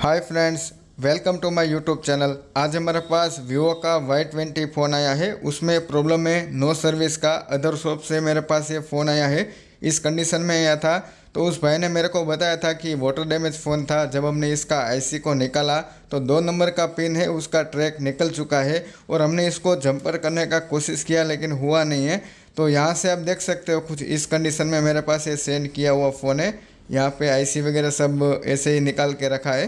hi friends welcome to my YouTube channel आज हमारे पास वीवो का वाई ट्वेंटी फ़ोन आया है उसमें प्रॉब्लम है नो सर्विस का अदर शॉप से मेरे पास ये फ़ोन आया है इस कंडीशन में आया था तो उस भाई ने मेरे को बताया था कि वाटर डैमेज फ़ोन था जब हमने इसका आईसी को निकाला तो दो नंबर का पिन है उसका ट्रैक निकल चुका है और हमने इसको जंपर करने का कोशिश किया लेकिन हुआ नहीं है तो यहाँ से आप देख सकते हो कुछ इस कंडीशन में मेरे पास ये सेंड किया हुआ फ़ोन है यहाँ पे आईसी वगैरह सब ऐसे ही निकाल के रखा है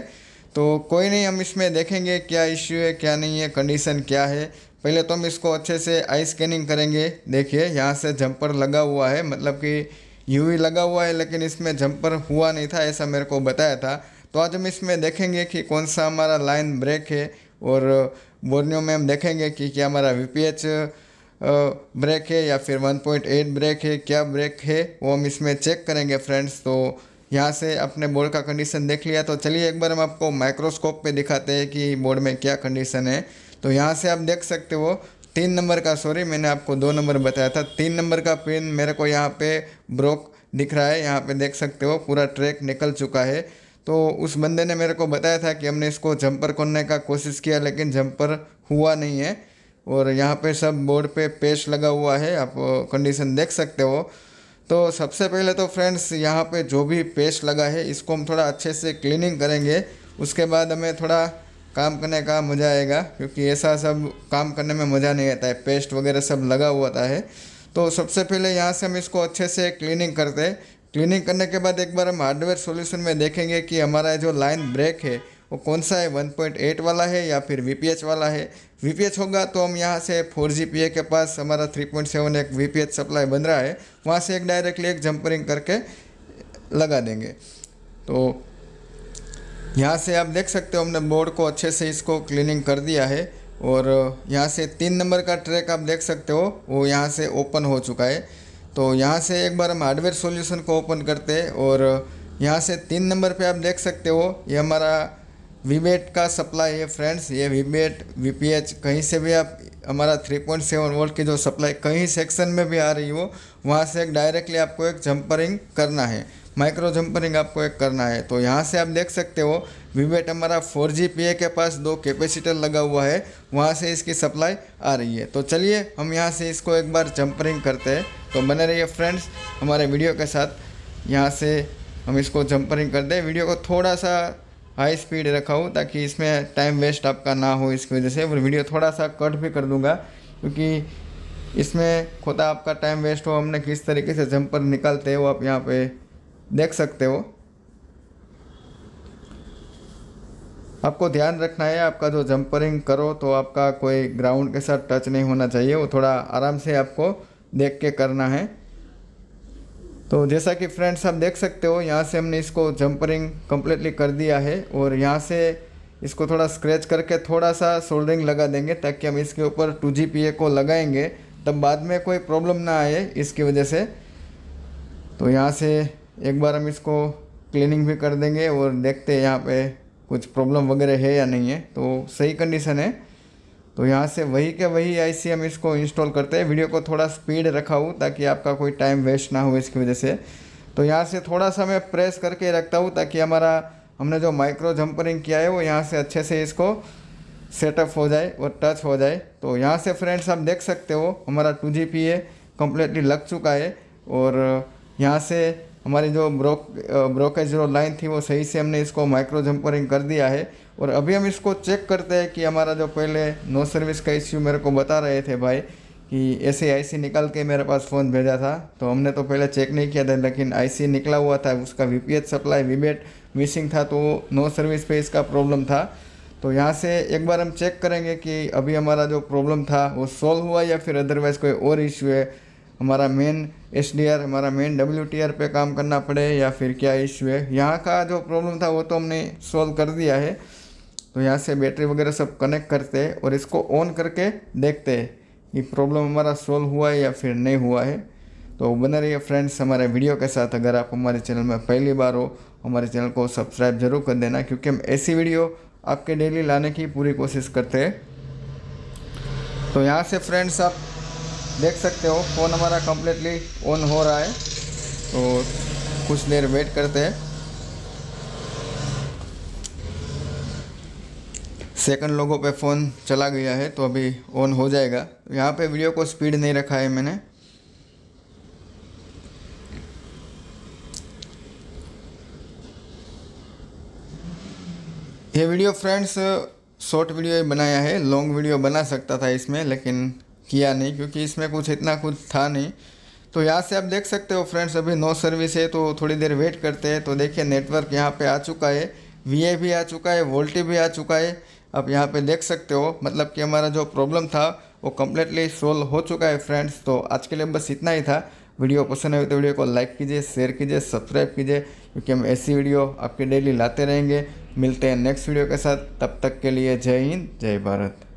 तो कोई नहीं हम इसमें देखेंगे क्या इश्यू है क्या नहीं है कंडीशन क्या है पहले तो हम इसको अच्छे से आई स्कैनिंग करेंगे देखिए यहाँ से जंपर लगा हुआ है मतलब कि यूवी लगा हुआ है लेकिन इसमें जंपर हुआ नहीं था ऐसा मेरे को बताया था तो आज हम इसमें देखेंगे कि कौन सा हमारा लाइन ब्रेक है और बोर्नियो में हम देखेंगे कि क्या हमारा वी ब्रेक है या फिर 1.8 ब्रेक है क्या ब्रेक है वो हम इसमें चेक करेंगे फ्रेंड्स तो यहाँ से अपने बोर्ड का कंडीशन देख लिया तो चलिए एक बार हम आपको माइक्रोस्कोप पे दिखाते हैं कि बोर्ड में क्या कंडीशन है तो यहाँ से आप देख सकते हो तीन नंबर का सॉरी मैंने आपको दो नंबर बताया था तीन नंबर का पिन मेरे को यहाँ पे ब्रोक दिख रहा है यहाँ पे देख सकते हो पूरा ट्रैक निकल चुका है तो उस बंदे ने मेरे को बताया था कि हमने इसको जंपर खोलने का कोशिश किया लेकिन जंपर हुआ नहीं है और यहाँ पर सब बोर्ड पे पेश लगा हुआ है आप कंडीशन देख सकते हो तो सबसे पहले तो फ्रेंड्स यहाँ पे जो भी पेस्ट लगा है इसको हम थोड़ा अच्छे से क्लीनिंग करेंगे उसके बाद हमें थोड़ा काम करने का मज़ा आएगा क्योंकि ऐसा सब काम करने में मज़ा नहीं आता है पेस्ट वगैरह सब लगा हुआ था है तो सबसे पहले यहाँ से हम इसको अच्छे से क्लीनिंग करते हैं क्लीनिंग करने के बाद एक बार हम हार्डवेयर सोल्यूशन में देखेंगे कि हमारा जो लाइन ब्रेक है वो कौन सा है 1.8 वाला है या फिर वी वाला है वी होगा तो हम यहाँ से फोर जी पी ए के पास हमारा थ्री पॉइंट सेवन एक वी सप्लाई बन रहा है वहाँ से एक डायरेक्टली एक जंपरिंग करके लगा देंगे तो यहाँ से आप देख सकते हो हमने बोर्ड को अच्छे से इसको क्लीनिंग कर दिया है और यहाँ से तीन नंबर का ट्रैक आप देख सकते हो वो यहाँ से ओपन हो चुका है तो यहाँ से एक बार हम हार्डवेयर सोल्यूशन को ओपन करते हैं और यहाँ से तीन नंबर पे आप देख सकते हो ये हमारा वीमेट का सप्लाई है फ्रेंड्स ये वीमेट वीपीएच कहीं से भी आप हमारा 3.7 वोल्ट की जो सप्लाई कहीं सेक्शन में भी आ रही हो वहाँ से एक डायरेक्टली आपको एक जंपरिंग करना है माइक्रो जंपरिंग आपको एक करना है तो यहाँ से आप देख सकते हो वीमेट हमारा फोर जी पी ए के पास दो कैपेसिटर लगा हुआ है वहाँ से इसकी सप्लाई आ रही है तो चलिए हम यहाँ से इसको एक बार जंपरिंग करते हैं तो बने रहिए फ्रेंड्स हमारे वीडियो के साथ यहाँ से हम इसको जंपरिंग कर दें वीडियो को थोड़ा सा हाई स्पीड रखा हो ताकि इसमें टाइम वेस्ट आपका ना हो इसकी वजह से और वीडियो थोड़ा सा कट भी कर दूंगा क्योंकि इसमें खुदा आपका टाइम वेस्ट हो हमने किस तरीके से जंपर निकालते हो आप यहाँ पे देख सकते हो आपको ध्यान रखना है आपका जो जंपरिंग करो तो आपका कोई ग्राउंड के साथ टच नहीं होना चाहिए वो थोड़ा आराम से आपको देख के करना है तो जैसा कि फ्रेंड्स आप देख सकते हो यहाँ से हमने इसको जंपरिंग कम्प्लीटली कर दिया है और यहाँ से इसको थोड़ा स्क्रैच करके थोड़ा सा सोल्डरिंग लगा देंगे ताकि हम इसके ऊपर टू जी पी ए को लगाएंगे तब बाद में कोई प्रॉब्लम ना आए इसकी वजह से तो यहाँ से एक बार हम इसको क्लीनिंग भी कर देंगे और देखते हैं यहाँ पे कुछ प्रॉब्लम वगैरह है या नहीं है तो सही कंडीशन है तो यहाँ से वही के वही आईसी हम इसको इंस्टॉल करते हैं वीडियो को थोड़ा स्पीड रखा हूँ ताकि आपका कोई टाइम वेस्ट ना हो इसकी वजह से तो यहाँ से थोड़ा सा मैं प्रेस करके रखता हूँ ताकि हमारा हमने जो माइक्रो जम्परिंग किया है वो यहाँ से अच्छे से इसको सेटअप हो जाए और टच हो जाए तो यहाँ से फ्रेंड्स आप देख सकते हो हमारा two G P A completely लग चुका है और यहाँ से हमारी जो ब्रोक ब्रोकेज जो लाइन थी वो सही से हमने इसको माइक्रो जम्परिंग कर दिया है और अभी हम इसको चेक करते हैं कि हमारा जो पहले नो सर्विस का इश्यू मेरे को बता रहे थे भाई कि ऐसे आईसी निकाल के मेरे पास फ़ोन भेजा था तो हमने तो पहले चेक नहीं किया था लेकिन आईसी निकला हुआ था उसका वी सप्लाई वी मिसिंग था तो नो सर्विस पे इसका प्रॉब्लम था तो यहाँ से एक बार हम चेक करेंगे कि अभी हमारा जो प्रॉब्लम था वो सॉल्व हुआ या फिर अदरवाइज़ कोई और इश्यू है हमारा मेन एस डी आर हमारा मेन डब्ल्यू टी आर पे काम करना पड़े या फिर क्या इश्यू है यहाँ का जो प्रॉब्लम था वो तो हमने सॉल्व कर दिया है तो यहाँ से बैटरी वगैरह सब कनेक्ट करते हैं और इसको ऑन करके देखते हैं कि प्रॉब्लम हमारा सॉल्व हुआ है या फिर नहीं हुआ है तो बने रहिए फ्रेंड्स हमारे वीडियो के साथ अगर आप हमारे चैनल में पहली बार हो हमारे चैनल को सब्सक्राइब जरूर कर देना क्योंकि हम ऐसी वीडियो आपके डेली लाने की पूरी कोशिश करते हैं तो यहाँ से फ्रेंड्स आप देख सकते हो फ़ोन हमारा कम्प्लीटली ऑन हो रहा है तो कुछ देर वेट करते हैं सेकंड लोगों पे फ़ोन चला गया है तो अभी ऑन हो जाएगा यहाँ पे वीडियो को स्पीड नहीं रखा है मैंने ये वीडियो फ्रेंड्स शॉर्ट वीडियो ही बनाया है लॉन्ग वीडियो बना सकता था इसमें लेकिन किया नहीं क्योंकि इसमें कुछ इतना कुछ था नहीं तो यहाँ से आप देख सकते हो फ्रेंड्स अभी नो सर्विस है तो थोड़ी देर वेट करते हैं तो देखिए नेटवर्क यहाँ पे आ चुका है वी भी आ चुका है वोल्टी भी आ चुका है आप यहाँ पे देख सकते हो मतलब कि हमारा जो प्रॉब्लम था वो कम्प्लीटली सोल्व हो चुका है फ्रेंड्स तो आज के लिए बस इतना ही था वीडियो पसंद आए तो वीडियो को लाइक कीजिए शेयर कीजिए सब्सक्राइब कीजिए क्योंकि हम ऐसी वीडियो आपके डेली लाते रहेंगे मिलते हैं नेक्स्ट वीडियो के साथ तब तक के लिए जय हिंद जय भारत